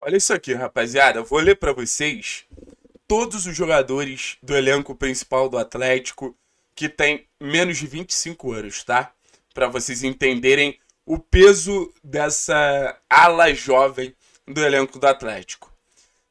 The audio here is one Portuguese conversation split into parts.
Olha isso aqui, rapaziada. Vou ler para vocês todos os jogadores do elenco principal do Atlético que tem menos de 25 anos, tá? Para vocês entenderem o peso dessa ala jovem do elenco do Atlético.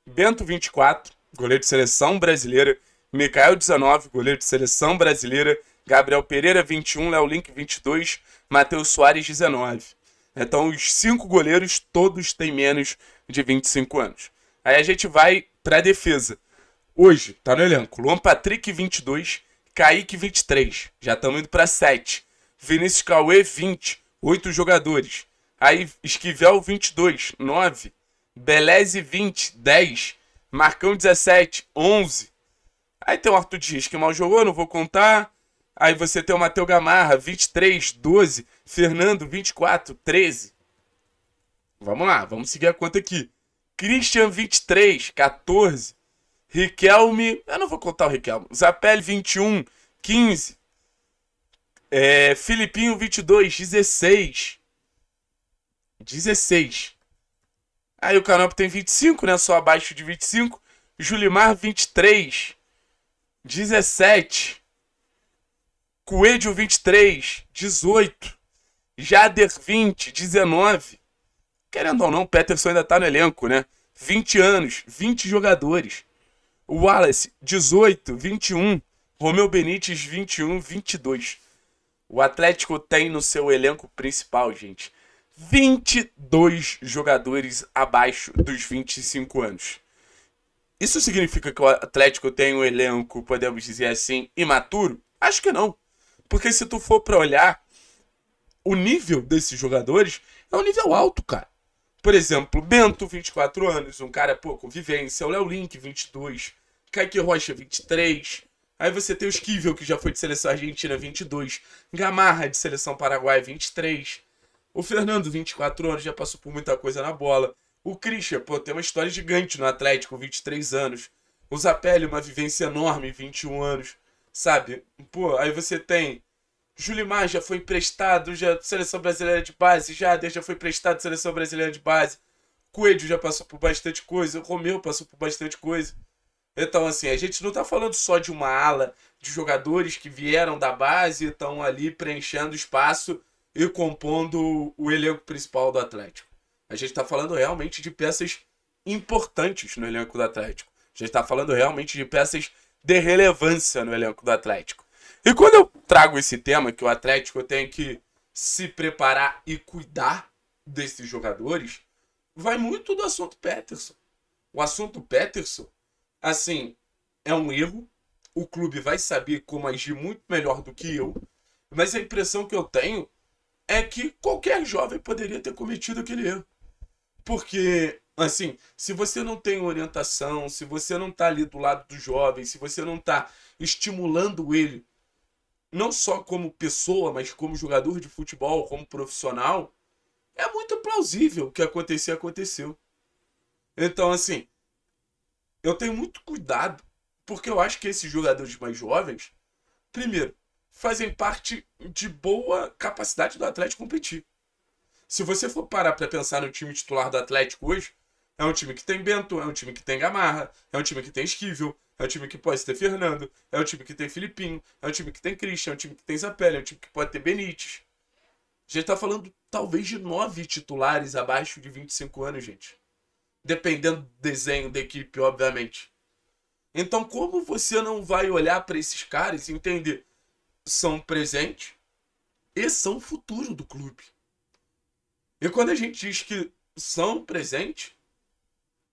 Bento 24, goleiro de seleção brasileira, Micael 19, goleiro de seleção brasileira, Gabriel Pereira 21, Léo Link 22, Matheus Soares 19. Então, os cinco goleiros, todos têm menos de 25 anos. Aí a gente vai para a defesa. Hoje, tá no elenco, Luan Patrick, 22, Kaique, 23, já estamos indo para 7. Vinícius Cauê, 20, 8 jogadores. Aí, Esquivel, 22, 9. Beleze, 20, 10. Marcão, 17, 11. Aí tem o Arthur Dias, que mal jogou, não vou contar. Aí você tem o Matheus Gamarra, 23, 12. Fernando, 24, 13. Vamos lá, vamos seguir a conta aqui. Christian, 23, 14. Riquelme, eu não vou contar o Riquelme. Zapelli, 21, 15. É, Filipinho, 22, 16. 16. Aí o Canop tem 25, né? Só abaixo de 25. Julimar, 23. 17. Coelho, 23. 18. Jader 20, 19. Querendo ou não, o Peterson ainda tá no elenco, né? 20 anos, 20 jogadores. O Wallace, 18, 21. Romeu Benítez, 21, 22. O Atlético tem no seu elenco principal, gente, 22 jogadores abaixo dos 25 anos. Isso significa que o Atlético tem um elenco, podemos dizer assim, imaturo? Acho que não. Porque se tu for para olhar o nível desses jogadores é um nível alto, cara. Por exemplo, Bento, 24 anos, um cara, pô, com vivência. O Léo Link, 22. Kaique Rocha, 23. Aí você tem o Esquivel, que já foi de seleção argentina, 22. Gamarra, de seleção paraguaia, 23. O Fernando, 24 anos, já passou por muita coisa na bola. O Christian, pô, tem uma história gigante no Atlético, 23 anos. O Zapelli, uma vivência enorme, 21 anos. Sabe? Pô, aí você tem Julimar já foi emprestado, já seleção brasileira de base, Jader já foi emprestado seleção brasileira de base. Coelho já passou por bastante coisa, Romeu passou por bastante coisa. Então, assim, a gente não tá falando só de uma ala de jogadores que vieram da base e estão ali preenchendo espaço e compondo o elenco principal do Atlético. A gente tá falando realmente de peças importantes no elenco do Atlético. A gente tá falando realmente de peças de relevância no elenco do Atlético. E quando eu trago esse tema, que o Atlético tem que se preparar e cuidar desses jogadores, vai muito do assunto Peterson. O assunto Peterson, assim, é um erro. O clube vai saber como agir muito melhor do que eu. Mas a impressão que eu tenho é que qualquer jovem poderia ter cometido aquele erro. Porque, assim, se você não tem orientação, se você não está ali do lado do jovem, se você não está estimulando ele não só como pessoa, mas como jogador de futebol, como profissional, é muito plausível o que acontecer aconteceu. Então, assim, eu tenho muito cuidado, porque eu acho que esses jogadores mais jovens, primeiro, fazem parte de boa capacidade do Atlético competir. Se você for parar para pensar no time titular do Atlético hoje, é um time que tem Bento, é um time que tem Gamarra, é um time que tem Esquivel, é o time que pode ter Fernando, é o time que tem Filipinho, é o time que tem Christian, é o time que tem Zapelli, é o time que pode ter Benítez. A gente tá falando talvez de nove titulares abaixo de 25 anos, gente. Dependendo do desenho da equipe, obviamente. Então, como você não vai olhar para esses caras e entender? São presente e são futuro do clube. E quando a gente diz que são presente,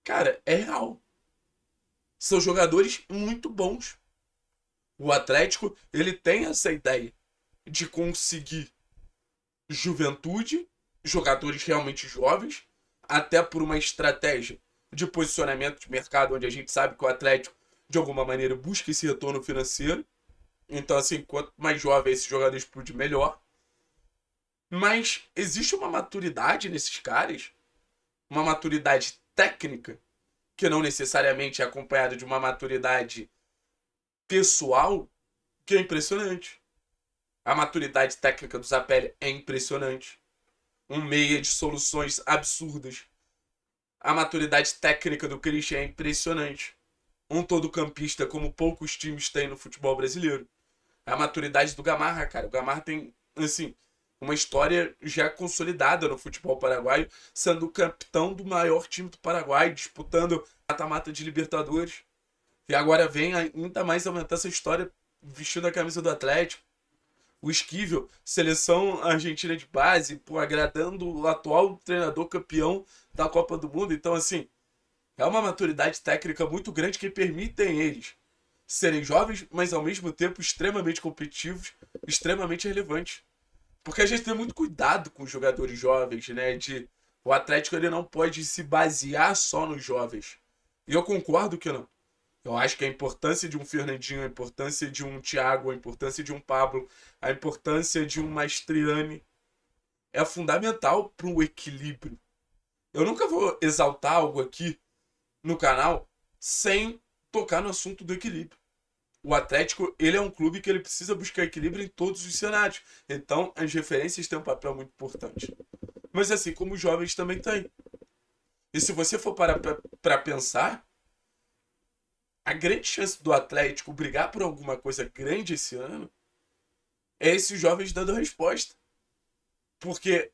cara, é real são jogadores muito bons. O Atlético, ele tem essa ideia de conseguir juventude, jogadores realmente jovens, até por uma estratégia de posicionamento de mercado, onde a gente sabe que o Atlético, de alguma maneira, busca esse retorno financeiro. Então, assim, quanto mais jovem esse jogador explode, melhor. Mas existe uma maturidade nesses caras, uma maturidade técnica, que não necessariamente é acompanhado de uma maturidade pessoal, que é impressionante. A maturidade técnica do Zapelli é impressionante. Um meia de soluções absurdas. A maturidade técnica do Christian é impressionante. Um todo-campista, como poucos times têm no futebol brasileiro. A maturidade do Gamarra, cara. O Gamarra tem, assim, uma história já consolidada no futebol paraguaio, sendo capitão do maior time do Paraguai, disputando a mata de Libertadores. E agora vem ainda mais aumentar essa história vestindo a camisa do Atlético. O Esquivel, seleção argentina de base, agradando o atual treinador campeão da Copa do Mundo. Então, assim, é uma maturidade técnica muito grande que permitem eles serem jovens, mas ao mesmo tempo extremamente competitivos, extremamente relevantes. Porque a gente tem muito cuidado com os jogadores jovens, né? De, o Atlético ele não pode se basear só nos jovens. E eu concordo que não. Eu acho que a importância de um Fernandinho, a importância de um Thiago, a importância de um Pablo, a importância de um Mastriani é fundamental para o equilíbrio. Eu nunca vou exaltar algo aqui no canal sem tocar no assunto do equilíbrio o Atlético ele é um clube que ele precisa buscar equilíbrio em todos os cenários. Então, as referências têm um papel muito importante. Mas assim como os jovens também têm. E se você for parar para pensar, a grande chance do Atlético brigar por alguma coisa grande esse ano é esses jovens dando resposta. Porque,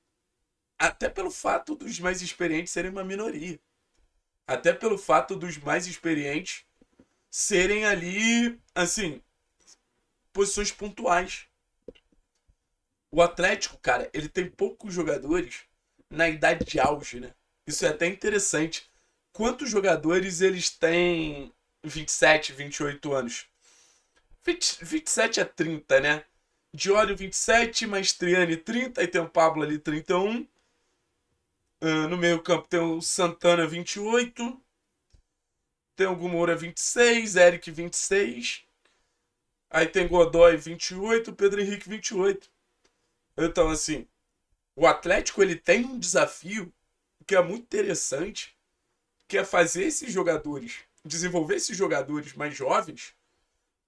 até pelo fato dos mais experientes serem uma minoria, até pelo fato dos mais experientes serem ali, assim, posições pontuais. O Atlético, cara, ele tem poucos jogadores na idade de auge, né? Isso é até interessante. Quantos jogadores eles têm 27, 28 anos? 20, 27 a 30, né? Diório 27, Maestriani 30, e tem o Pablo ali 31. Uh, ah, no meio campo tem o Santana 28. Tem o Moura 26, Eric 26. Aí tem Godoy 28, Pedro Henrique 28. Então, assim, o Atlético ele tem um desafio que é muito interessante, que é fazer esses jogadores, desenvolver esses jogadores mais jovens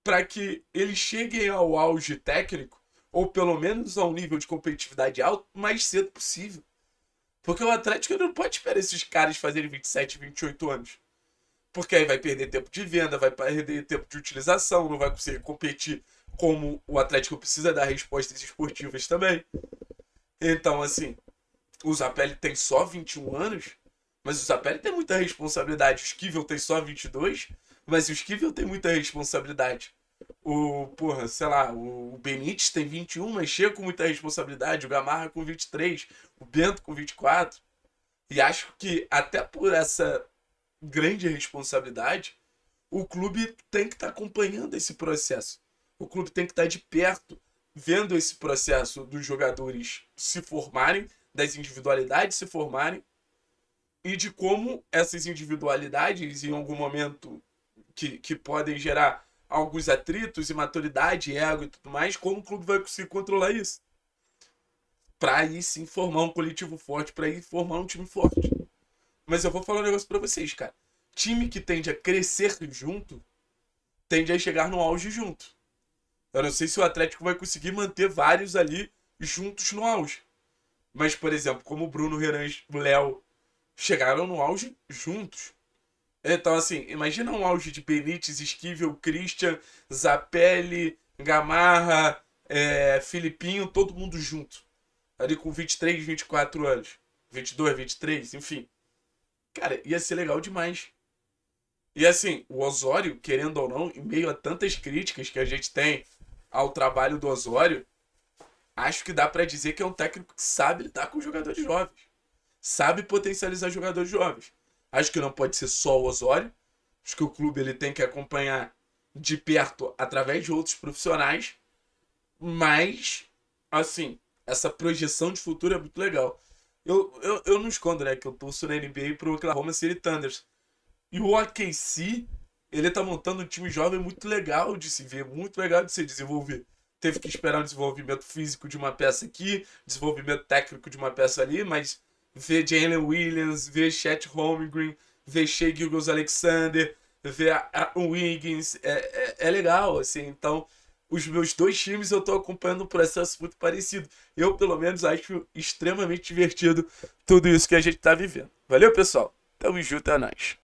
para que eles cheguem ao auge técnico ou pelo menos a um nível de competitividade alto o mais cedo possível. Porque o Atlético não pode esperar esses caras fazerem 27, 28 anos porque aí vai perder tempo de venda, vai perder tempo de utilização, não vai conseguir competir como o Atlético precisa dar respostas esportivas também. Então, assim, o Zapelli tem só 21 anos, mas o Zapelli tem muita responsabilidade. O Skivel tem só 22, mas o Skivel tem muita responsabilidade. O, porra, sei lá, o Benítez tem 21, mas chega com muita responsabilidade. O Gamarra com 23, o Bento com 24. E acho que até por essa grande responsabilidade, o clube tem que estar tá acompanhando esse processo. O clube tem que estar tá de perto, vendo esse processo dos jogadores se formarem, das individualidades se formarem, e de como essas individualidades, em algum momento, que, que podem gerar alguns atritos, imaturidade, ego e tudo mais, como o clube vai conseguir controlar isso? Para aí sim formar um coletivo forte, para aí formar um time forte. Mas eu vou falar um negócio pra vocês, cara. Time que tende a crescer junto, tende a chegar no auge junto. Eu não sei se o Atlético vai conseguir manter vários ali juntos no auge. Mas, por exemplo, como o Bruno Renan e o Léo chegaram no auge juntos. Então, assim, imagina um auge de Benítez, Esquivel, Christian, Zapelli, Gamarra, é, Filipinho, todo mundo junto. Ali com 23, 24 anos. 22, 23, enfim. Cara, ia ser legal demais. E assim, o Osório, querendo ou não, em meio a tantas críticas que a gente tem ao trabalho do Osório, acho que dá para dizer que é um técnico que sabe lidar com jogadores jovens. Sabe potencializar jogadores jovens. Acho que não pode ser só o Osório. Acho que o clube ele tem que acompanhar de perto através de outros profissionais. Mas, assim, essa projeção de futuro é muito legal. Eu, eu, eu não escondo, né? Que eu torço na NBA pro Oklahoma City Thunder. E o OKC, ele tá montando um time jovem muito legal de se ver, muito legal de se desenvolver. Teve que esperar o desenvolvimento físico de uma peça aqui, desenvolvimento técnico de uma peça ali, mas ver Jalen Williams, ver Chet Holmgren, ver Shea Gilgamesh Alexander, ver a, a Wiggins, é, é, é legal, assim, então os meus dois times eu estou acompanhando um processo muito parecido. Eu, pelo menos, acho extremamente divertido tudo isso que a gente está vivendo. Valeu, pessoal. Tamo junto, é nóis.